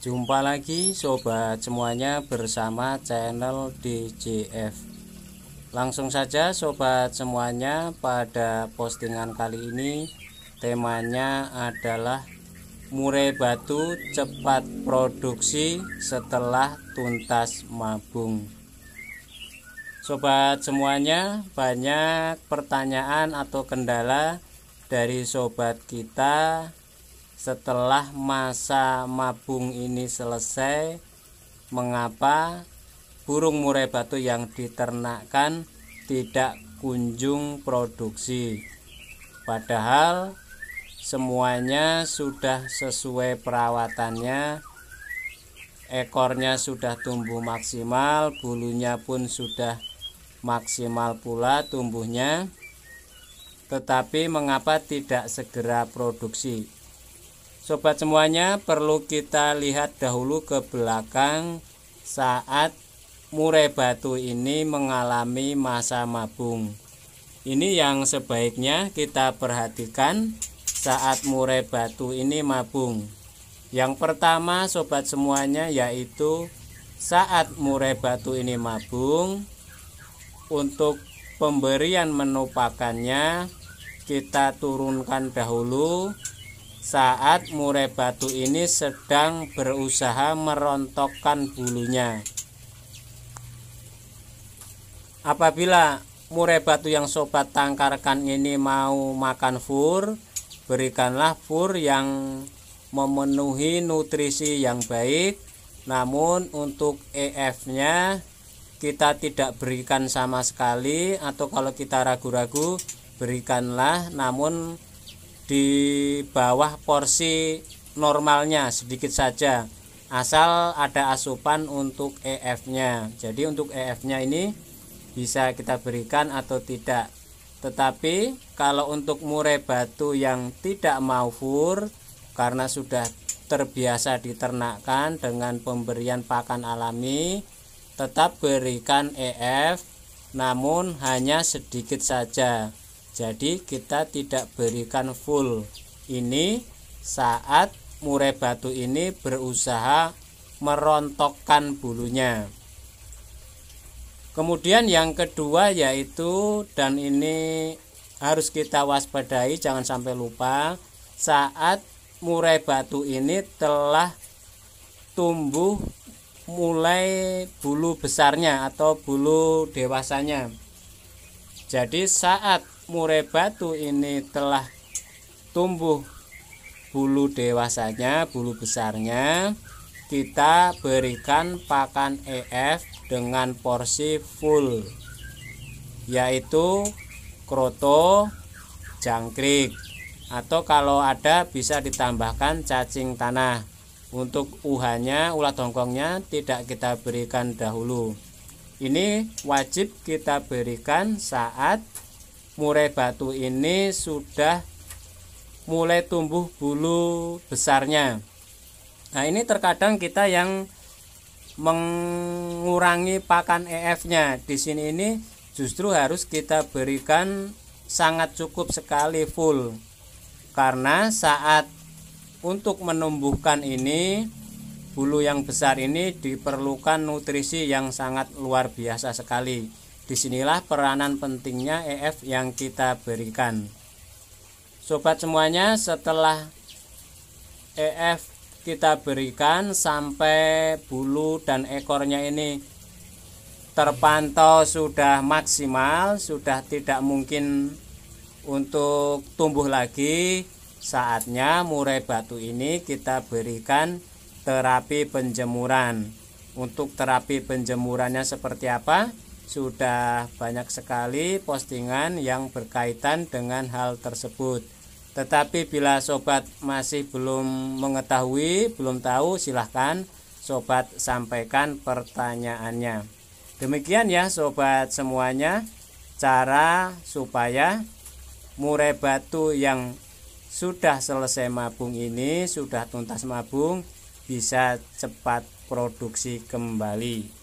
Jumpa lagi sobat semuanya bersama channel DJF Langsung saja sobat semuanya pada postingan kali ini Temanya adalah Murai batu cepat produksi setelah tuntas mabung Sobat semuanya banyak pertanyaan atau kendala dari sobat kita setelah masa mabung ini selesai mengapa burung murai batu yang diternakkan tidak kunjung produksi padahal semuanya sudah sesuai perawatannya ekornya sudah tumbuh maksimal bulunya pun sudah maksimal pula tumbuhnya tetapi mengapa tidak segera produksi Sobat semuanya perlu kita lihat dahulu ke belakang saat murai batu ini mengalami masa mabung. Ini yang sebaiknya kita perhatikan saat murai batu ini mabung. Yang pertama sobat semuanya yaitu saat murai batu ini mabung untuk pemberian menupakannya kita turunkan dahulu saat murai batu ini sedang berusaha merontokkan bulunya. Apabila murai batu yang sobat tangkarkan ini mau makan fur, berikanlah fur yang memenuhi nutrisi yang baik. Namun untuk EF-nya kita tidak berikan sama sekali atau kalau kita ragu-ragu berikanlah namun di bawah porsi normalnya sedikit saja asal ada asupan untuk EF-nya. Jadi untuk EF-nya ini bisa kita berikan atau tidak. Tetapi kalau untuk murai batu yang tidak mau fur karena sudah terbiasa diternakkan dengan pemberian pakan alami tetap berikan EF namun hanya sedikit saja jadi kita tidak berikan full ini saat murai batu ini berusaha merontokkan bulunya kemudian yang kedua yaitu dan ini harus kita waspadai jangan sampai lupa saat murai batu ini telah tumbuh mulai bulu besarnya atau bulu dewasanya jadi saat murai batu ini telah tumbuh bulu dewasanya, bulu besarnya, kita berikan pakan EF dengan porsi full yaitu kroto, jangkrik atau kalau ada bisa ditambahkan cacing tanah. Untuk uhanya ulat hongkongnya tidak kita berikan dahulu. Ini wajib kita berikan saat murai batu ini sudah mulai tumbuh bulu besarnya nah ini terkadang kita yang mengurangi pakan EF nya di sini ini justru harus kita berikan sangat cukup sekali full karena saat untuk menumbuhkan ini bulu yang besar ini diperlukan nutrisi yang sangat luar biasa sekali Disinilah peranan pentingnya EF yang kita berikan. Sobat semuanya, setelah EF kita berikan sampai bulu dan ekornya ini terpantau sudah maksimal, sudah tidak mungkin untuk tumbuh lagi. Saatnya murai batu ini kita berikan terapi penjemuran. Untuk terapi penjemurannya seperti apa? sudah banyak sekali postingan yang berkaitan dengan hal tersebut. Tetapi bila sobat masih belum mengetahui, belum tahu, silahkan sobat sampaikan pertanyaannya. Demikian ya sobat semuanya cara supaya murai batu yang sudah selesai mabung ini, sudah tuntas mabung bisa cepat produksi kembali.